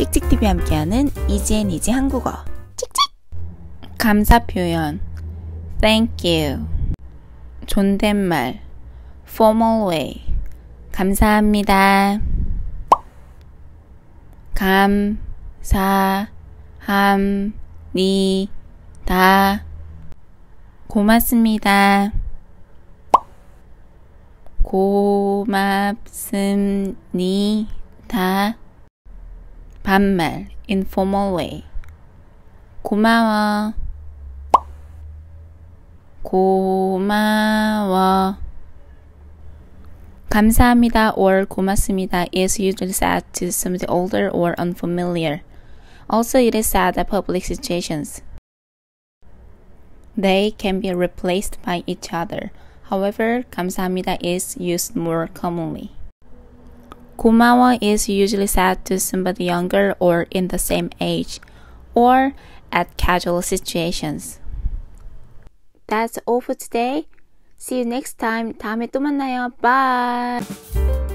찍찍TV 함께하는 이지앤 이지 한국어 찍찍 감사 표현 Thank you 존댓말 Formal way 감사합니다 감사합니다 고맙습니다 고맙습니다 반말 informal way 고마워 고마워 감사합니다 or 고맙습니다 is usually said to somebody older or unfamiliar. Also, it is said at public situations. They can be replaced by each other. However, 감사합니다 is used more commonly. Kumawa is usually said to somebody younger or in the same age or at casual situations. That's all for today. See you next time. 다음에 또 만나요. Bye.